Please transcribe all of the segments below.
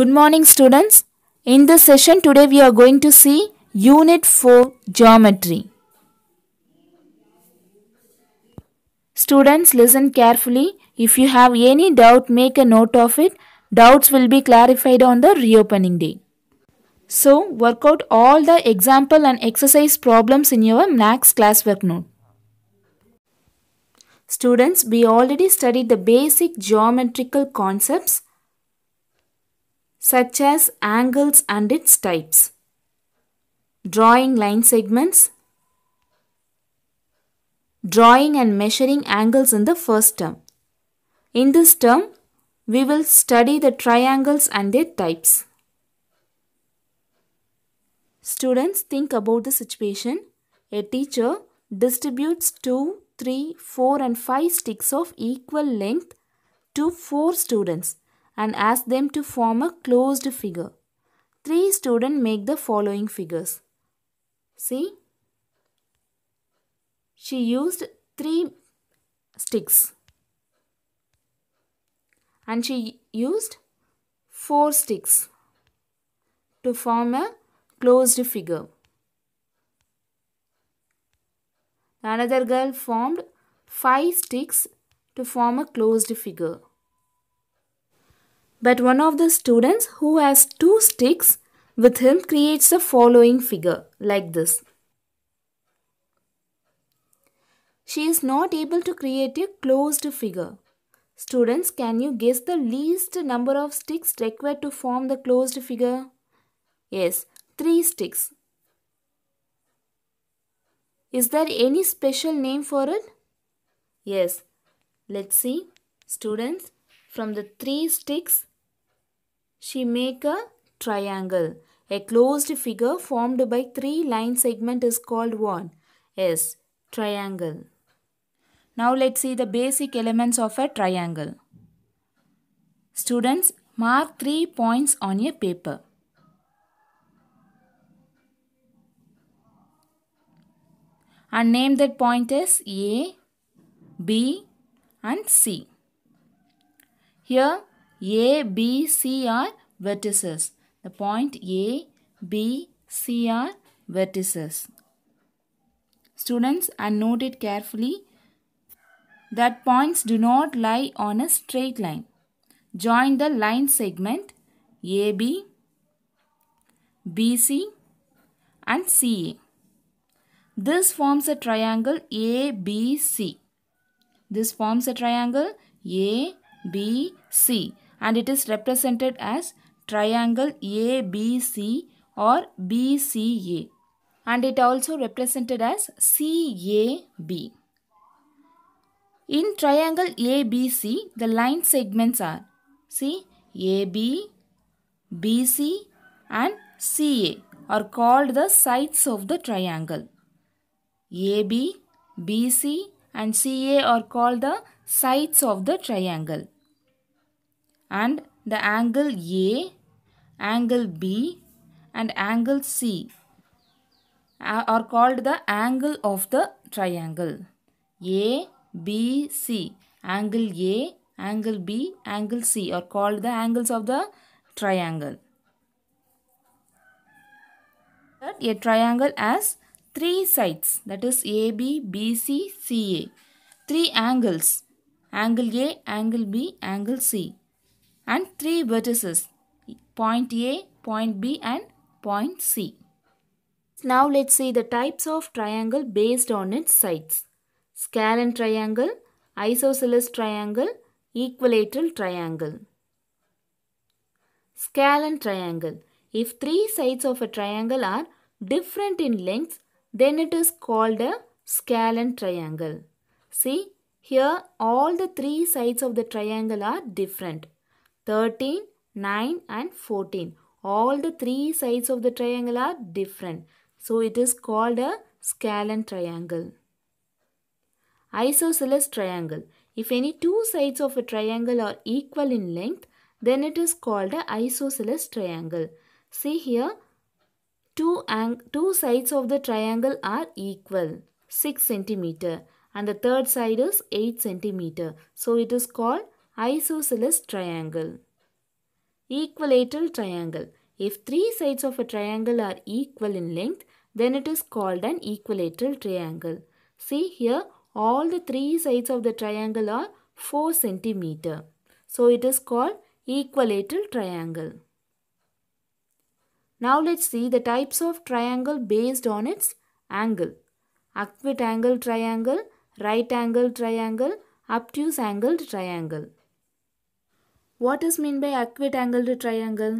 Good morning students. In this session today we are going to see Unit 4 Geometry. Students listen carefully. If you have any doubt make a note of it. Doubts will be clarified on the reopening day. So work out all the example and exercise problems in your next classwork note. Students, we already studied the basic geometrical concepts such as angles and its types, drawing line segments, drawing and measuring angles in the first term. In this term, we will study the triangles and their types. Students, think about the situation. A teacher distributes 2, 3, 4 and 5 sticks of equal length to 4 students and ask them to form a closed figure. Three students make the following figures. See? She used three sticks. And she used four sticks to form a closed figure. Another girl formed five sticks to form a closed figure. But one of the students who has two sticks with him creates the following figure like this. She is not able to create a closed figure. Students, can you guess the least number of sticks required to form the closed figure? Yes, 3 sticks. Is there any special name for it? Yes. Let's see. Students, from the 3 sticks, she make a triangle. A closed figure formed by three line segment is called what? Yes, triangle. Now let's see the basic elements of a triangle. Students, mark three points on your paper. And name that point as A, B and C. Here a, B, C are vertices. The point A, B, C are vertices. Students, and note it carefully that points do not lie on a straight line. Join the line segment AB, BC and CA. This forms a triangle ABC. This forms a triangle ABC and it is represented as triangle ABC or BCA and it also represented as CAB. In triangle ABC, the line segments are see AB, BC and CA are called the sides of the triangle. AB, BC and CA are called the sides of the triangle and the angle A, angle B and angle C are called the angle of the triangle. A, B, C. Angle A, angle B, angle C are called the angles of the triangle. A triangle has three sides that is AB, BC, CA. Three angles. Angle A, angle B, angle C and three vertices point A, point B and point C. Now let's see the types of triangle based on its sides. Scalene triangle, isosceles triangle, equilateral triangle. Scalene triangle. If three sides of a triangle are different in length, then it is called a scalene triangle. See, here all the three sides of the triangle are different. 13, 9 and 14. All the three sides of the triangle are different. So it is called a scalene triangle. Isosceles triangle. If any two sides of a triangle are equal in length, then it is called a isosceles triangle. See here, two, two sides of the triangle are equal, 6 centimeter, and the third side is 8 centimeter. So it is called isosceles triangle. Equilateral triangle. If three sides of a triangle are equal in length, then it is called an equilateral triangle. See here, all the three sides of the triangle are 4 centimeter. So it is called equilateral triangle. Now let's see the types of triangle based on its angle. Acute angle triangle, right angle triangle, obtuse angled triangle. What is meant by acute-angled triangle?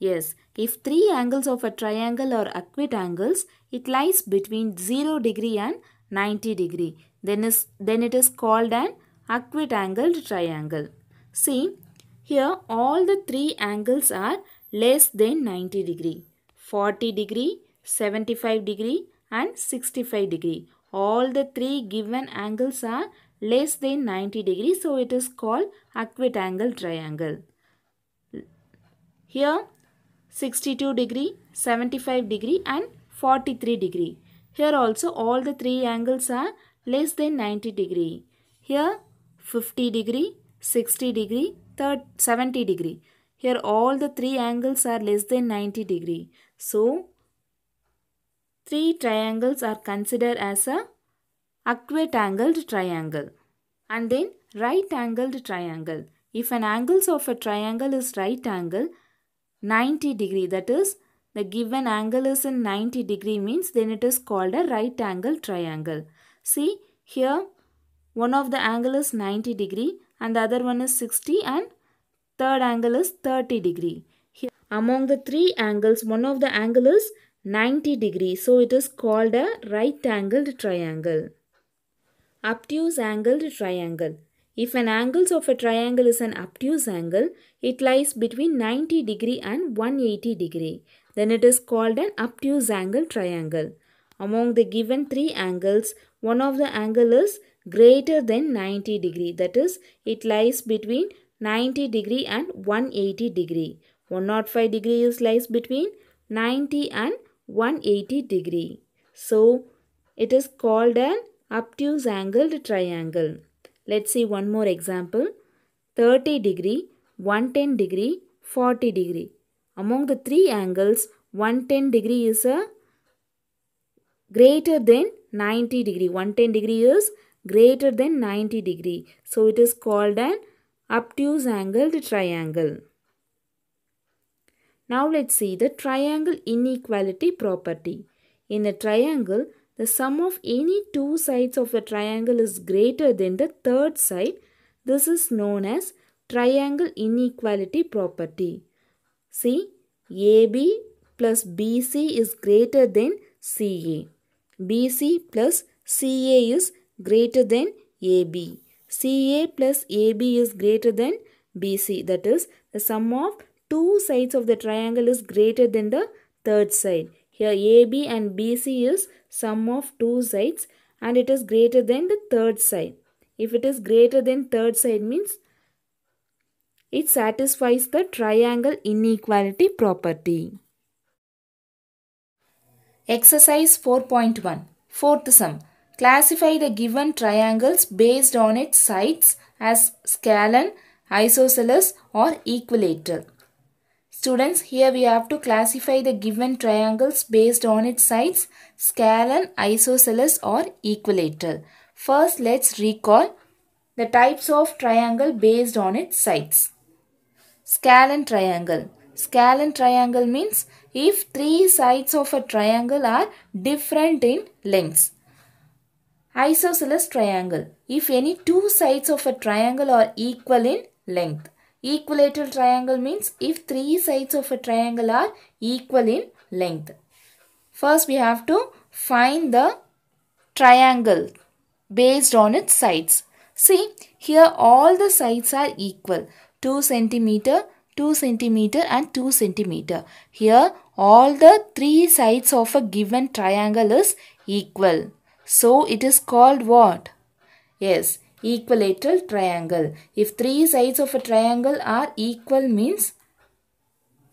Yes, if three angles of a triangle are acute angles, it lies between 0 degree and 90 degree. Then, is, then it is called an acute angled triangle. See, here all the three angles are less than 90 degree. 40 degree, 75 degree and 65 degree. All the three given angles are less than 90 degrees so it is called angle triangle. Here 62 degree, 75 degree and 43 degree. Here also all the three angles are less than 90 degree. Here 50 degree, 60 degree, 30, 70 degree. Here all the three angles are less than 90 degree. So three triangles are considered as a acute angled triangle and then right angled triangle. If an angles of a triangle is right angle 90 degree that is the given angle is in 90 degree means then it is called a right angle triangle. See here one of the angle is 90 degree and the other one is 60 and third angle is 30 degree. Here, among the three angles one of the angle is 90 degree so it is called a right angled triangle. Obtuse angled triangle. If an angles of a triangle is an obtuse angle, it lies between 90 degree and 180 degree. Then it is called an obtuse angle triangle. Among the given three angles, one of the angle is greater than 90 degree. That is, it lies between 90 degree and 180 degree. 105 degree is lies between 90 and 180 degree. So, it is called an obtuse angled triangle. Let's see one more example. 30 degree, 110 degree, 40 degree. Among the three angles, 110 degree is a greater than 90 degree. 110 degree is greater than 90 degree. So it is called an obtuse angled triangle. Now let's see the triangle inequality property. In a triangle, the sum of any two sides of a triangle is greater than the third side, this is known as triangle inequality property. See, AB plus BC is greater than CA. BC plus CA is greater than AB. CA plus AB is greater than BC. That is, the sum of two sides of the triangle is greater than the third side. Here AB and BC is sum of two sides and it is greater than the third side. If it is greater than third side means it satisfies the triangle inequality property. Exercise 4.1 Fourth sum. Classify the given triangles based on its sides as scalene, isosceles or equilateral. Students, here we have to classify the given triangles based on its sides, scalene, isosceles or equilateral. First, let's recall the types of triangle based on its sides. Scalene triangle. Scalene triangle means if three sides of a triangle are different in lengths. Isosceles triangle. If any two sides of a triangle are equal in length. Equilateral triangle means if three sides of a triangle are equal in length. First we have to find the triangle based on its sides. See here all the sides are equal 2 centimeter, 2 centimeter and 2 centimeter. Here all the three sides of a given triangle is equal. So it is called what? Yes, equilateral triangle. If three sides of a triangle are equal means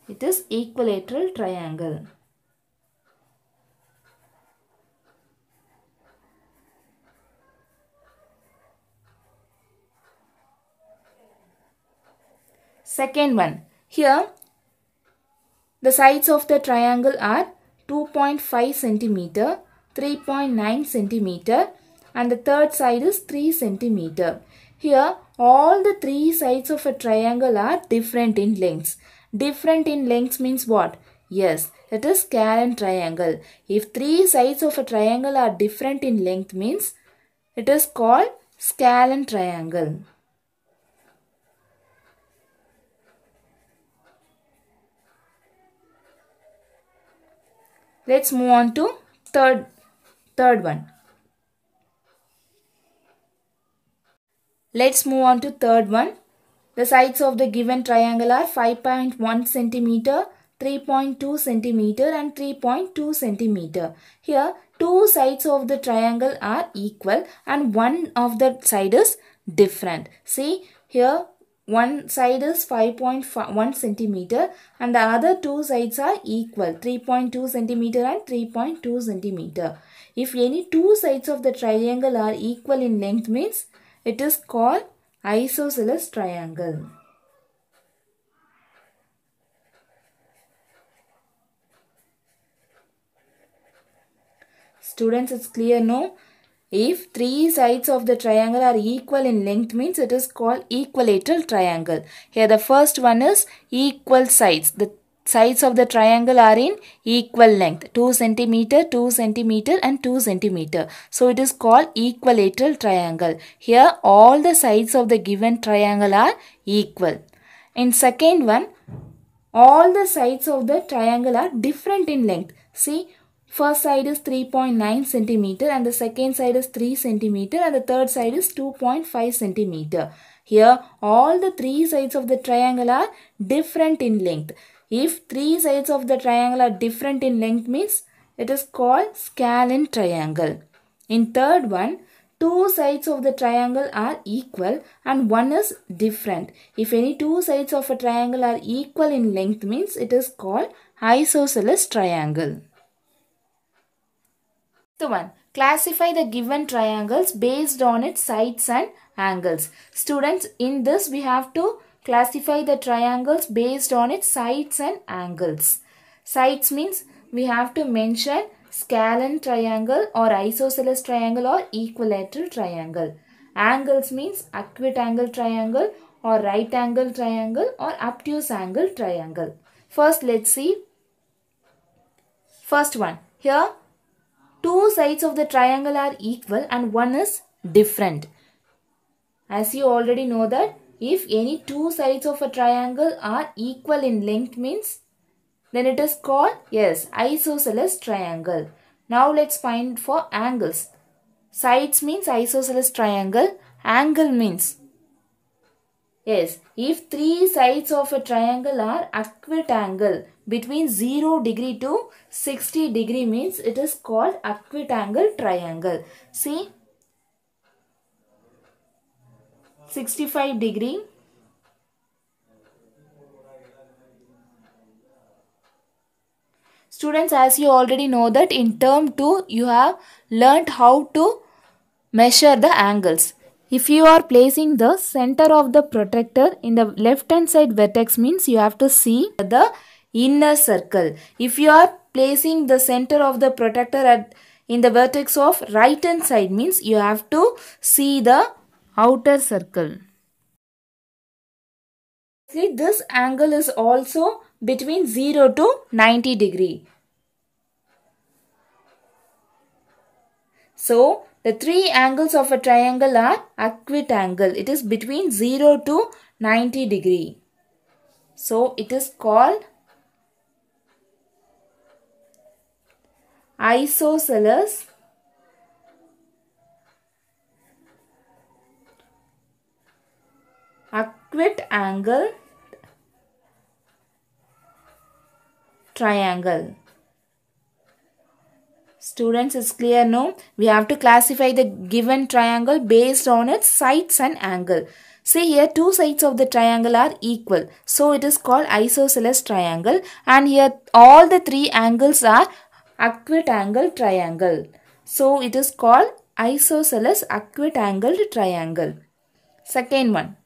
it is equilateral triangle. Second one, here the sides of the triangle are 2.5 centimeter, 3.9 centimeter and the third side is 3 centimeter. Here all the three sides of a triangle are different in lengths. Different in lengths means what? Yes, it is scalene triangle. If three sides of a triangle are different in length means it is called Scalene triangle. Let's move on to third third one. Let's move on to third one. The sides of the given triangle are 5.1 cm, 3.2 cm and 3.2 cm. Here two sides of the triangle are equal and one of the side is different. See here one side is 5.1 centimeter and the other two sides are equal 3.2 centimeter and 3.2 centimeter. If any two sides of the triangle are equal in length means it is called isosceles triangle. Students, it's clear, no? If three sides of the triangle are equal in length means it is called equilateral triangle. Here the first one is equal sides. The sides of the triangle are in equal length 2 centimeter 2 centimeter and 2 centimeter so it is called equilateral triangle here all the sides of the given triangle are equal in second one all the sides of the triangle are different in length see First side is 3.9 centimeter and the second side is 3 centimeter and the third side is 2.5 centimeter. Here all the three sides of the triangle are different in length. If three sides of the triangle are different in length means it is called scalene triangle. In third one, two sides of the triangle are equal and one is different. If any two sides of a triangle are equal in length means it is called isosceles triangle. The one, classify the given triangles based on its sides and angles. Students, in this we have to classify the triangles based on its sides and angles. Sides means we have to mention scalene triangle or isosceles triangle or equilateral triangle. Angles means acute angle triangle or right angle triangle or obtuse angle triangle. First let's see. First one. Here two sides of the triangle are equal and one is different. As you already know that if any two sides of a triangle are equal in length means then it is called yes isosceles triangle. Now let's find for angles. Sides means isosceles triangle. Angle means yes if three sides of a triangle are equitangle between 0 degree to 60 degree means it is called equitangle triangle. See 65 degree Students, as you already know that in term 2, you have learnt how to measure the angles. If you are placing the center of the protector in the left hand side vertex means you have to see the inner circle. If you are placing the center of the protector at in the vertex of right hand side means you have to see the outer circle. See This angle is also between 0 to 90 degree. So, the three angles of a triangle are equitangle. It is between 0 to 90 degree. So, it is called isosceles Acute angle triangle. Students, it's clear, no? We have to classify the given triangle based on its sides and angle. See here, two sides of the triangle are equal. So, it is called isosceles triangle. And here, all the three angles are acute angle triangle. So, it is called isosceles acute angle triangle. Second one.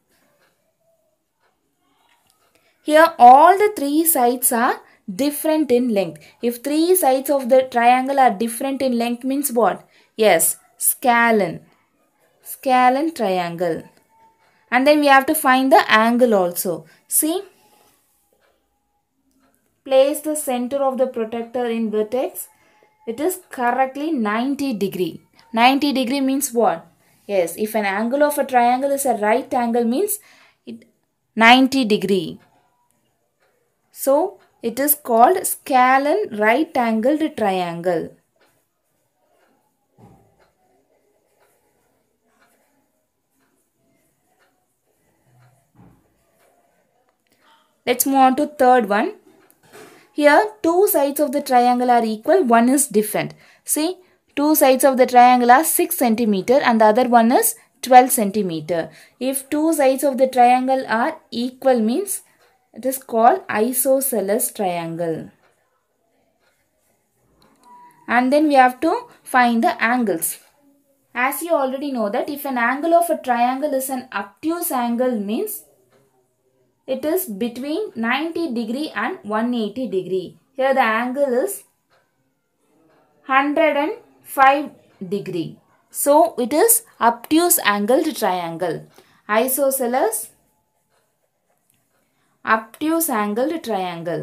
Here all the three sides are different in length. If three sides of the triangle are different in length means what? Yes, scalene. Scalene triangle. And then we have to find the angle also. See? Place the center of the protector in vertex. It is correctly 90 degree. 90 degree means what? Yes, if an angle of a triangle is a right angle means it 90 degree. So, it is called scalene right angled triangle. Let's move on to third one. Here, two sides of the triangle are equal, one is different. See, two sides of the triangle are 6 centimeter and the other one is 12 centimeter. If two sides of the triangle are equal means it is called isosceles triangle. And then we have to find the angles. As you already know that if an angle of a triangle is an obtuse angle means it is between 90 degree and 180 degree. Here the angle is 105 degree. So it is obtuse angled triangle. Isosceles obtuse angled triangle.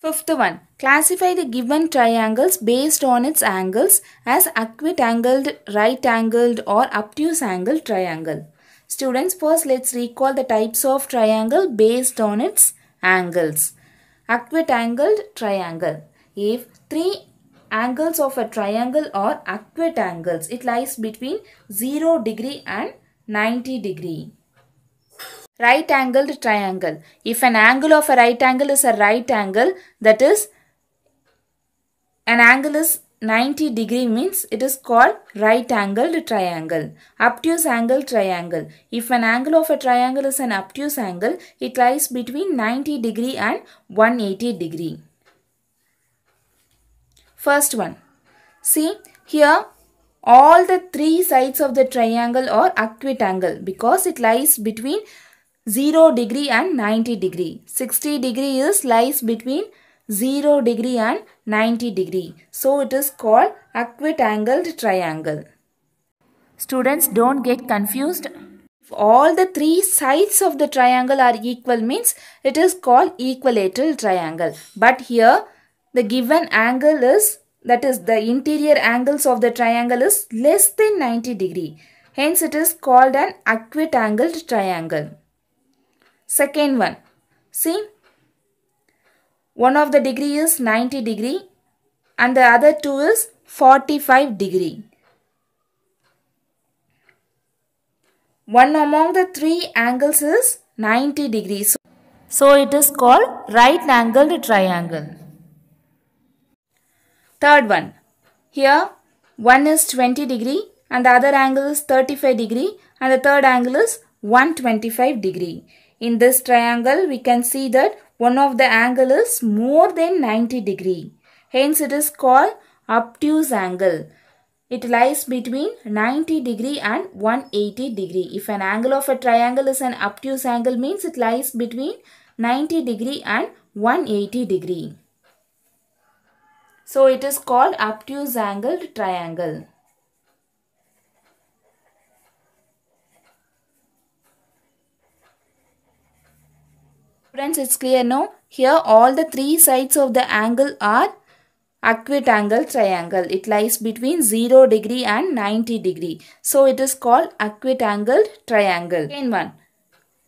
Fifth one, classify the given triangles based on its angles as acute angled, right angled or obtuse angled triangle. Students, first let's recall the types of triangle based on its angles. Acute angled triangle. If three angles of a triangle are acute angles. It lies between 0 degree and 90 degree. Right angled triangle. If an angle of a right angle is a right angle, that is, an angle is 90 degree means it is called right angled triangle. Obtuse angle triangle. If an angle of a triangle is an obtuse angle, it lies between 90 degree and 180 degree. First one. See here all the three sides of the triangle are angle because it lies between 0 degree and 90 degree. 60 degree is lies between 0 degree and 90 degree. So it is called angled triangle. Students don't get confused. If all the three sides of the triangle are equal means it is called equilateral triangle. But here the given angle is that is the interior angles of the triangle is less than 90 degree. Hence it is called an acute angled triangle. Second one. See one of the degree is 90 degree and the other two is 45 degree. One among the three angles is 90 degrees. So, so it is called right angled triangle. Third one. Here one is 20 degree and the other angle is 35 degree and the third angle is 125 degree. In this triangle we can see that one of the angle is more than 90 degree. Hence it is called obtuse angle. It lies between 90 degree and 180 degree. If an angle of a triangle is an obtuse angle means it lies between 90 degree and 180 degree. So it is called obtuse angled triangle. Friends, it's clear now. Here all the three sides of the angle are angled triangle. It lies between 0 degree and 90 degree. So it is called angled triangle. Again one.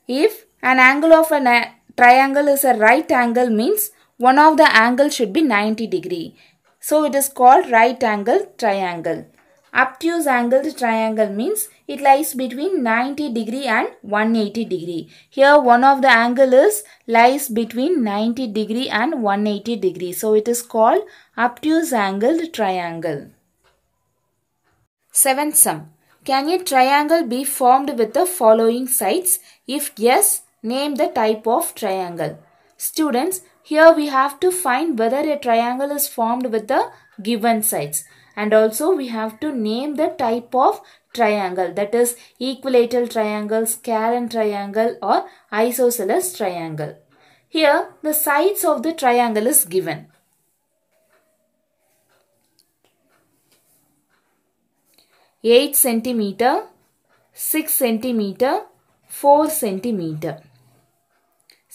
If an angle of a triangle is a right angle means one of the angles should be 90 degree. So it is called right angle triangle. Obtuse angled triangle means it lies between 90 degree and 180 degree. Here one of the angle is lies between 90 degree and 180 degree. So it is called obtuse angled triangle. Seventh sum. Can a triangle be formed with the following sides? If yes, name the type of triangle. Students, here we have to find whether a triangle is formed with the given sides and also we have to name the type of triangle that is equilateral triangle, scalene triangle or isosceles triangle. Here the sides of the triangle is given. Eight centimeter, six centimeter, four centimeter.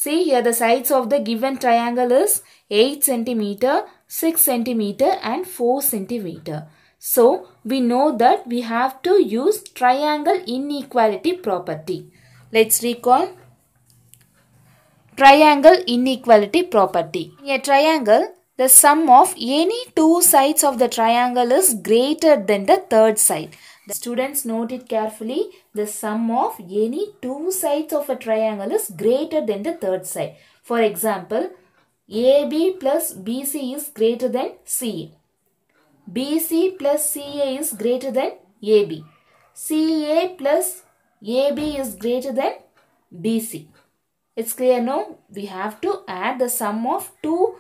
See here the sides of the given triangle is 8 centimeter, 6 centimeter and 4 centimeter. So we know that we have to use triangle inequality property. Let's recall triangle inequality property. In a triangle, the sum of any two sides of the triangle is greater than the third side. The students note it carefully. The sum of any two sides of a triangle is greater than the third side. For example, AB plus BC is greater than CA. BC plus CA is greater than AB. CA plus AB is greater than BC. It's clear now. We have to add the sum of two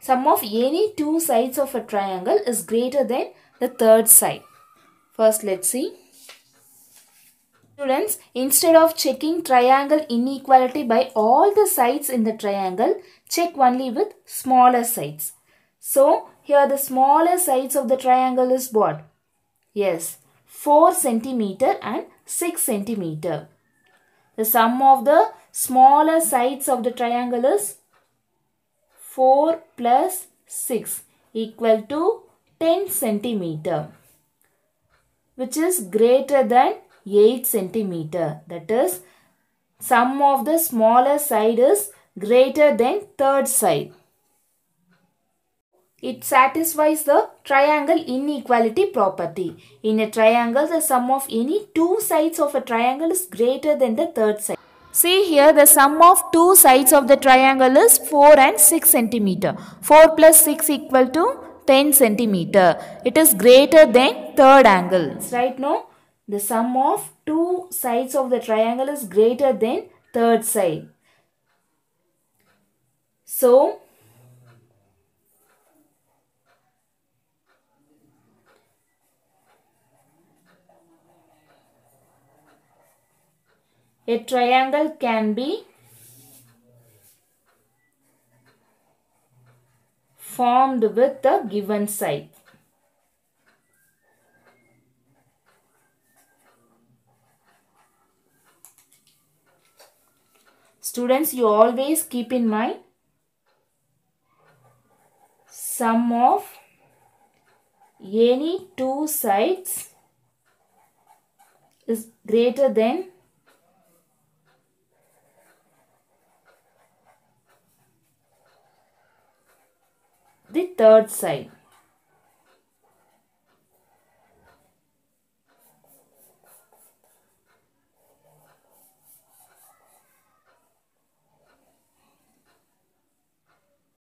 sum of any two sides of a triangle is greater than the third side. First, let's see. Students, instead of checking triangle inequality by all the sides in the triangle, check only with smaller sides. So, here the smaller sides of the triangle is what? Yes, 4 centimeter and 6 centimeter. The sum of the smaller sides of the triangle is 4 plus 6 equal to 10 centimeter which is greater than 8 centimeter. That is sum of the smaller side is greater than third side. It satisfies the triangle inequality property. In a triangle, the sum of any two sides of a triangle is greater than the third side. See here, the sum of two sides of the triangle is 4 and 6 centimeter. 4 plus 6 equal to 10 centimeter. It is greater than third angle. Right now, the sum of two sides of the triangle is greater than third side. So, a triangle can be formed with the given side. Students, you always keep in mind sum of any two sides is greater than the third side.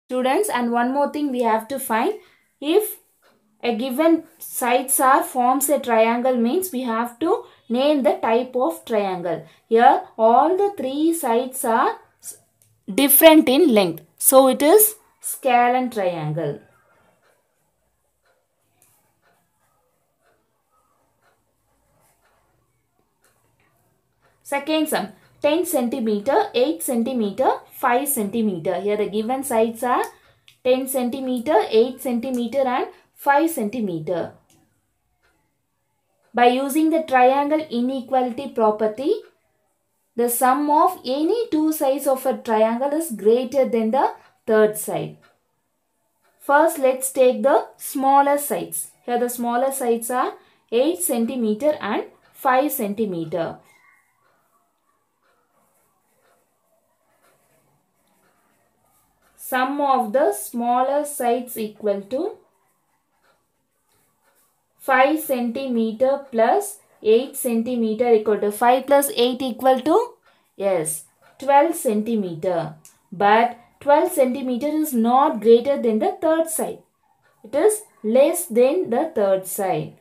Students and one more thing we have to find if a given sides are forms a triangle means we have to name the type of triangle. Here all the three sides are different in length. So it is scale and triangle. Second sum 10 centimeter, 8 centimeter, 5 centimeter. Here the given sides are 10 centimeter, 8 centimeter and 5 centimeter. By using the triangle inequality property, the sum of any two sides of a triangle is greater than the third side. First, let's take the smaller sides. Here the smaller sides are 8 centimeter and 5 centimeter. Sum of the smaller sides equal to 5 centimeter plus 8 centimeter equal to 5 plus 8 equal to yes 12 centimeter but 12 cm is not greater than the third side. It is less than the third side.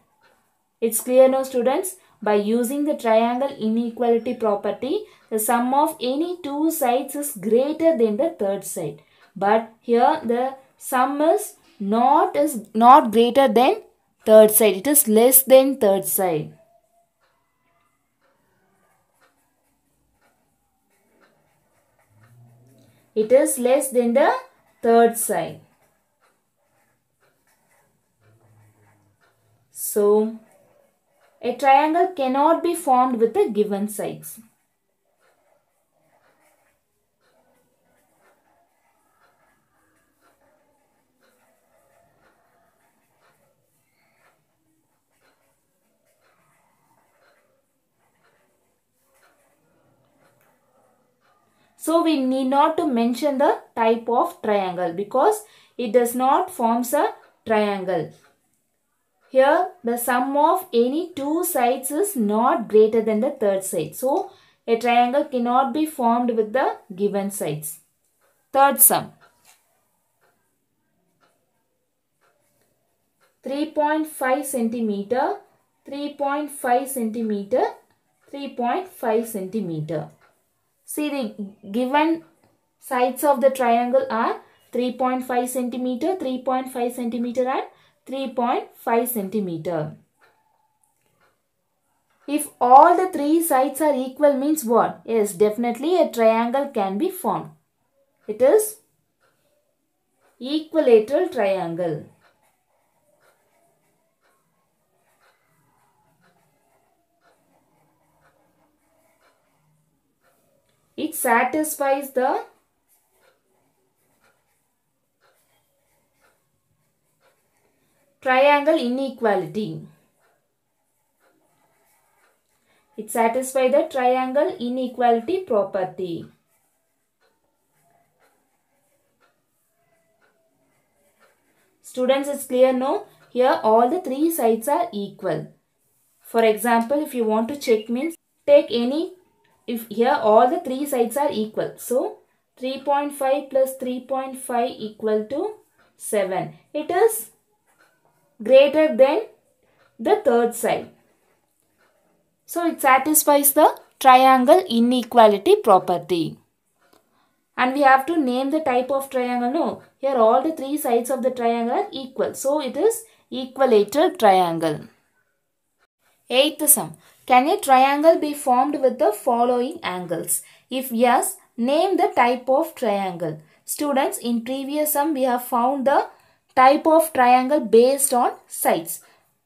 It's clear now students? By using the triangle inequality property, the sum of any two sides is greater than the third side. But here the sum is not is not greater than third side. It is less than third side. It is less than the third sign. So, a triangle cannot be formed with the given sides. So we need not to mention the type of triangle because it does not forms a triangle. Here the sum of any two sides is not greater than the third side. So a triangle cannot be formed with the given sides. Third sum. 3.5 centimeter, 3.5 centimeter, 3.5 centimeter. See the given sides of the triangle are 3.5 centimeter, 3.5 centimeter and 3.5 centimeter. If all the three sides are equal means what? Yes, definitely a triangle can be formed. It is equilateral triangle. It satisfies the triangle inequality. It satisfies the triangle inequality property. Students, it's clear No, Here all the three sides are equal. For example, if you want to check means, take any if here all the three sides are equal. So 3.5 plus 3.5 equal to 7. It is greater than the third side. So it satisfies the triangle inequality property. And we have to name the type of triangle. No, here all the three sides of the triangle are equal. So it is equilateral triangle. Eighth sum. Can a triangle be formed with the following angles? If yes, name the type of triangle. Students, in previous sum we have found the type of triangle based on sides.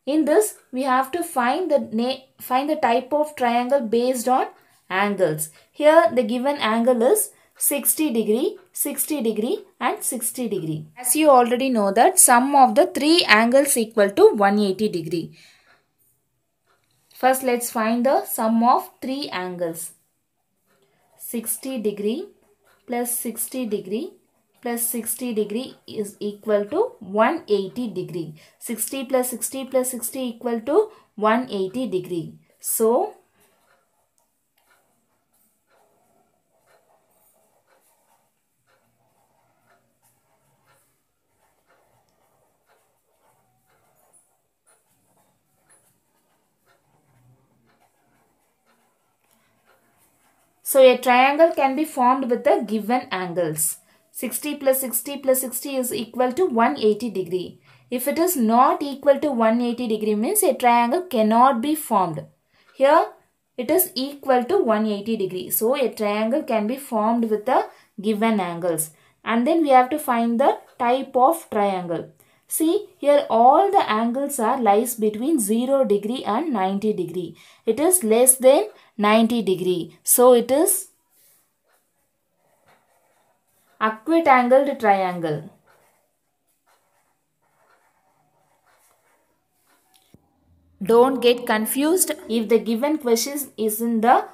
In this, we have to find the, find the type of triangle based on angles. Here, the given angle is 60 degree, 60 degree and 60 degree. As you already know that sum of the three angles equal to 180 degree. First let's find the sum of three angles. 60 degree plus 60 degree plus 60 degree is equal to 180 degree. 60 plus 60 plus 60 equal to 180 degree. So, So a triangle can be formed with the given angles. 60 plus 60 plus 60 is equal to 180 degree. If it is not equal to 180 degree means a triangle cannot be formed. Here it is equal to 180 degree. So a triangle can be formed with the given angles. And then we have to find the type of triangle. See here all the angles are lies between 0 degree and 90 degree. It is less than 90 degree. So it is angled triangle. Don't get confused if the given question is in the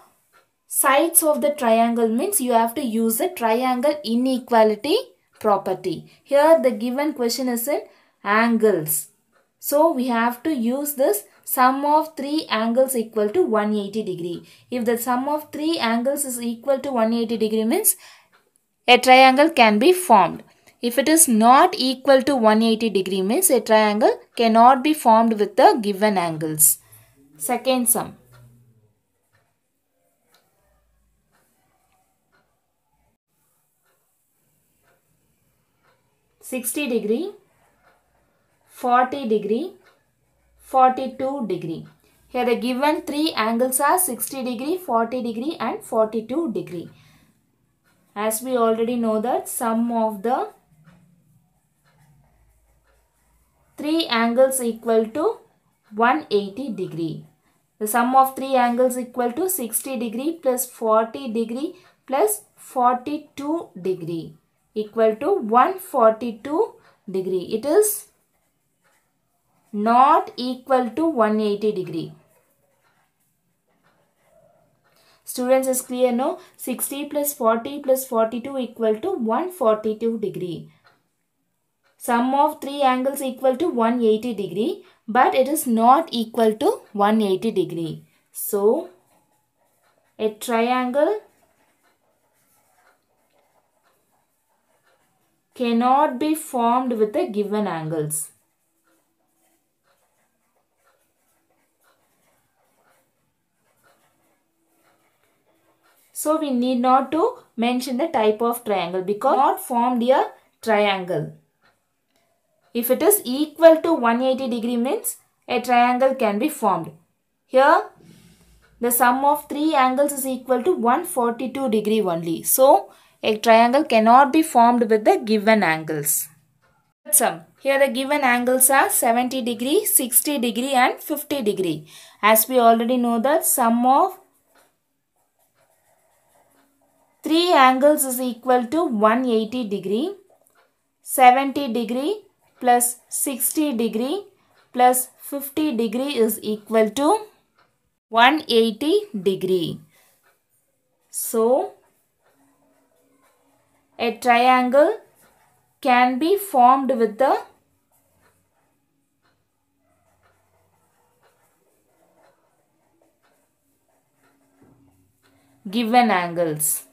sides of the triangle means you have to use the triangle inequality property. Here the given question is in angles. So we have to use this sum of 3 angles equal to 180 degree. If the sum of 3 angles is equal to 180 degree means a triangle can be formed. If it is not equal to 180 degree means a triangle cannot be formed with the given angles. Second sum. Sixty degree 40 degree, 42 degree. Here the given three angles are 60 degree, 40 degree and 42 degree. As we already know that sum of the three angles equal to 180 degree. The sum of three angles equal to 60 degree plus 40 degree plus 42 degree equal to 142 degree. It is not equal to 180 degree. Students is clear no? 60 plus 40 plus 42 equal to 142 degree. Sum of three angles equal to 180 degree but it is not equal to 180 degree. So a triangle cannot be formed with the given angles. So we need not to mention the type of triangle because not formed a triangle. If it is equal to 180 degree means a triangle can be formed. Here the sum of three angles is equal to 142 degree only. So a triangle cannot be formed with the given angles. Sum. Here the given angles are 70 degree, 60 degree and 50 degree. As we already know that sum of 3 angles is equal to 180 degree, 70 degree plus 60 degree plus 50 degree is equal to 180 degree. So, a triangle can be formed with the given angles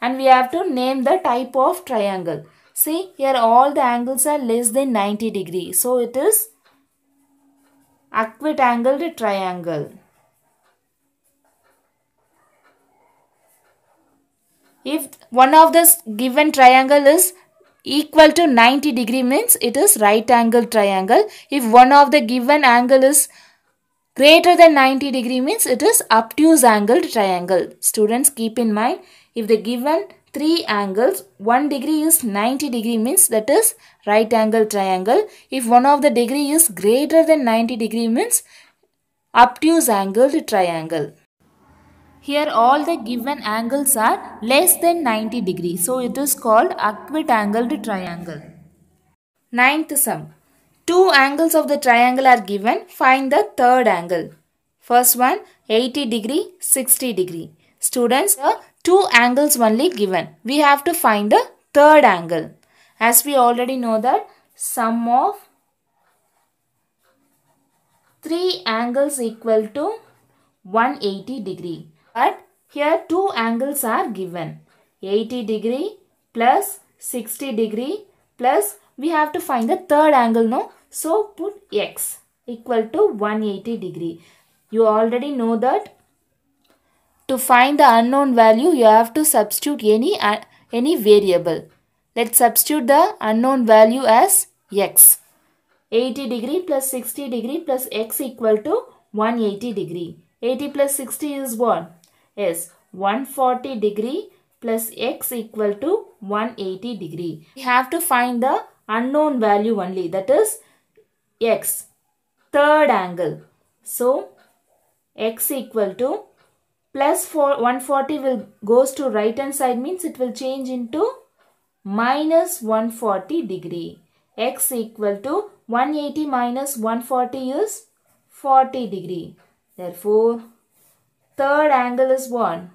and we have to name the type of triangle. See here all the angles are less than 90 degree. So it is acute-angled triangle. If one of the given triangle is equal to 90 degree means it is right angle triangle. If one of the given angle is greater than 90 degree means it is obtuse angled triangle. Students keep in mind if the given three angles, one degree is 90 degree means that is right angle triangle. If one of the degree is greater than 90 degree means obtuse angled triangle. Here all the given angles are less than 90 degree. So it is called acute angled triangle. Ninth sum. Two angles of the triangle are given. Find the third angle. First one 80 degree, 60 degree. Students, the two angles only given. We have to find the third angle. As we already know that sum of three angles equal to 180 degree. But here two angles are given. 80 degree plus 60 degree plus we have to find the third angle no. So put x equal to 180 degree. You already know that to find the unknown value, you have to substitute any, uh, any variable. Let's substitute the unknown value as x. 80 degree plus 60 degree plus x equal to 180 degree. 80 plus 60 is what? Yes, 140 degree plus x equal to 180 degree. We have to find the unknown value only that is x third angle. So x equal to 140 will goes to right hand side means it will change into minus 140 degree. x equal to 180 minus 140 is 40 degree. Therefore, third angle is 1.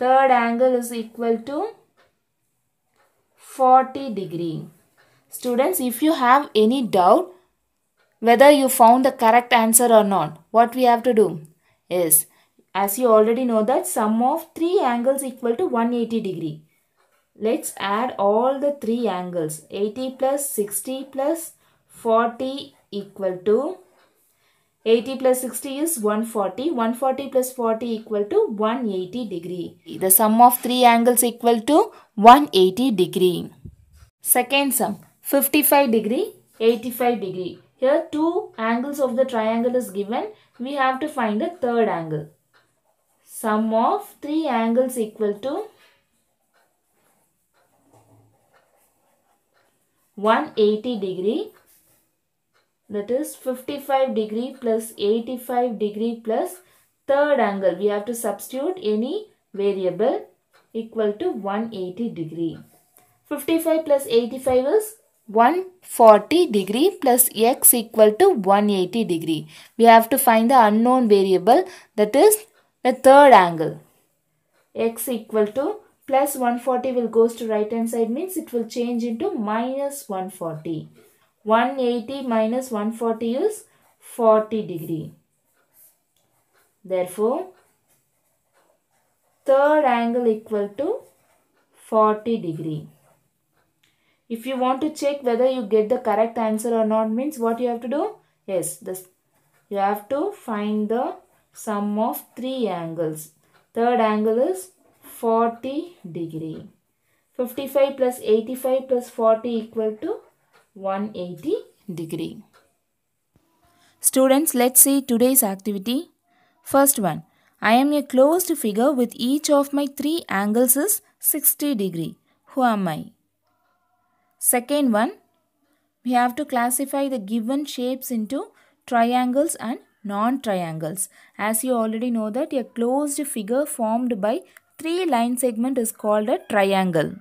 Third angle is equal to 40 degree. Students, if you have any doubt whether you found the correct answer or not, what we have to do is as you already know that sum of three angles equal to 180 degree. Let's add all the three angles 80 plus 60 plus 40 equal to 80 plus 60 is 140. 140 plus 40 equal to 180 degree. The sum of three angles equal to 180 degree. Second sum 55 degree 85 degree. Here two angles of the triangle is given. We have to find the third angle sum of three angles equal to 180 degree that is 55 degree plus 85 degree plus third angle we have to substitute any variable equal to 180 degree 55 plus 85 is 140 degree plus x equal to 180 degree we have to find the unknown variable that is the third angle, x equal to plus 140 will goes to right hand side means it will change into minus 140. 180 minus 140 is 40 degree. Therefore, third angle equal to 40 degree. If you want to check whether you get the correct answer or not means what you have to do? Yes, this, you have to find the sum of three angles. Third angle is 40 degree. 55 plus 85 plus 40 equal to 180 degree. Students, let's see today's activity. First one, I am a closed figure with each of my three angles is 60 degree. Who am I? Second one, we have to classify the given shapes into triangles and non-triangles. As you already know that a closed figure formed by three line segment is called a triangle.